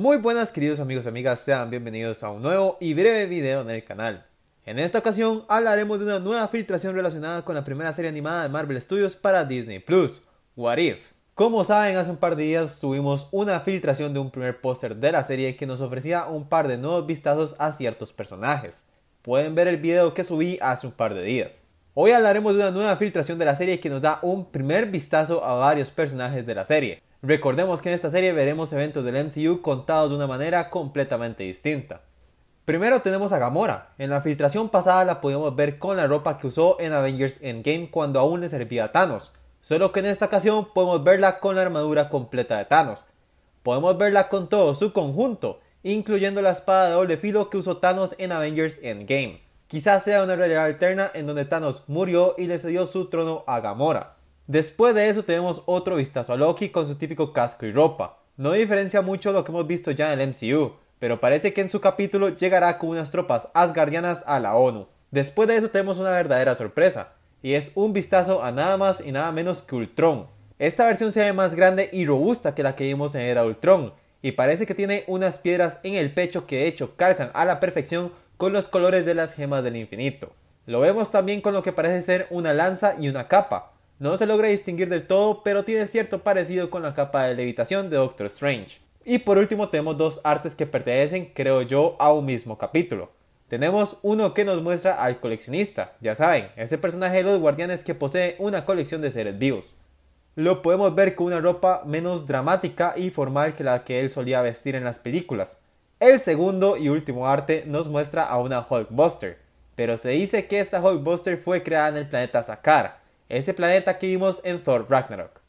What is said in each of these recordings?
Muy buenas queridos amigos y amigas, sean bienvenidos a un nuevo y breve video en el canal. En esta ocasión hablaremos de una nueva filtración relacionada con la primera serie animada de Marvel Studios para Disney Plus, What If. Como saben, hace un par de días tuvimos una filtración de un primer póster de la serie que nos ofrecía un par de nuevos vistazos a ciertos personajes. Pueden ver el video que subí hace un par de días. Hoy hablaremos de una nueva filtración de la serie que nos da un primer vistazo a varios personajes de la serie. Recordemos que en esta serie veremos eventos del MCU contados de una manera completamente distinta. Primero tenemos a Gamora. En la filtración pasada la pudimos ver con la ropa que usó en Avengers Endgame cuando aún le servía a Thanos. Solo que en esta ocasión podemos verla con la armadura completa de Thanos. Podemos verla con todo su conjunto, incluyendo la espada de doble filo que usó Thanos en Avengers Endgame. Quizás sea una realidad alterna en donde Thanos murió y le cedió su trono a Gamora. Después de eso tenemos otro vistazo a Loki con su típico casco y ropa. No diferencia mucho lo que hemos visto ya en el MCU, pero parece que en su capítulo llegará con unas tropas asgardianas a la ONU. Después de eso tenemos una verdadera sorpresa, y es un vistazo a nada más y nada menos que Ultron. Esta versión se ve más grande y robusta que la que vimos en Era Ultron, y parece que tiene unas piedras en el pecho que de hecho calzan a la perfección con los colores de las gemas del infinito. Lo vemos también con lo que parece ser una lanza y una capa, no se logra distinguir del todo, pero tiene cierto parecido con la capa de levitación de Doctor Strange. Y por último tenemos dos artes que pertenecen, creo yo, a un mismo capítulo. Tenemos uno que nos muestra al coleccionista, ya saben, ese personaje de los guardianes que posee una colección de seres vivos. Lo podemos ver con una ropa menos dramática y formal que la que él solía vestir en las películas. El segundo y último arte nos muestra a una Hulkbuster, pero se dice que esta Hulkbuster fue creada en el planeta Sakara, ese planeta que vimos en Thor Ragnarok.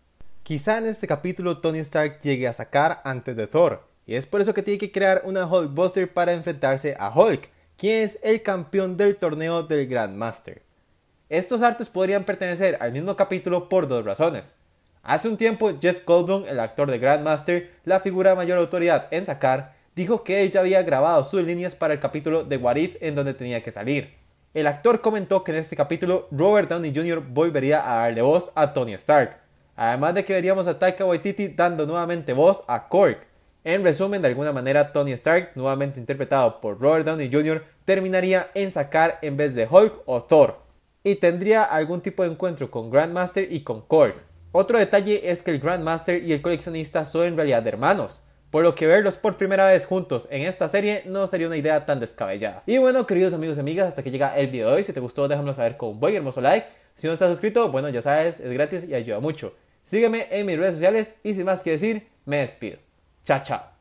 Quizá en este capítulo Tony Stark llegue a sacar antes de Thor, y es por eso que tiene que crear una Hulkbuster para enfrentarse a Hulk, quien es el campeón del torneo del Grandmaster. Estos artes podrían pertenecer al mismo capítulo por dos razones. Hace un tiempo, Jeff Goldblum, el actor de Grandmaster, la figura de mayor autoridad en sacar, dijo que ya había grabado sus líneas para el capítulo de What If en donde tenía que salir. El actor comentó que en este capítulo Robert Downey Jr. volvería a darle voz a Tony Stark, además de que veríamos a Taika Waititi dando nuevamente voz a Cork. En resumen, de alguna manera Tony Stark, nuevamente interpretado por Robert Downey Jr., terminaría en sacar en vez de Hulk o Thor, y tendría algún tipo de encuentro con Grandmaster y con Korg. Otro detalle es que el Grandmaster y el coleccionista son en realidad hermanos, por lo que verlos por primera vez juntos en esta serie no sería una idea tan descabellada. Y bueno, queridos amigos y amigas, hasta que llega el video de hoy. Si te gustó, déjamelo saber con un buen hermoso like. Si no estás suscrito, bueno, ya sabes, es gratis y ayuda mucho. Sígueme en mis redes sociales y sin más que decir, me despido. Chao, chao.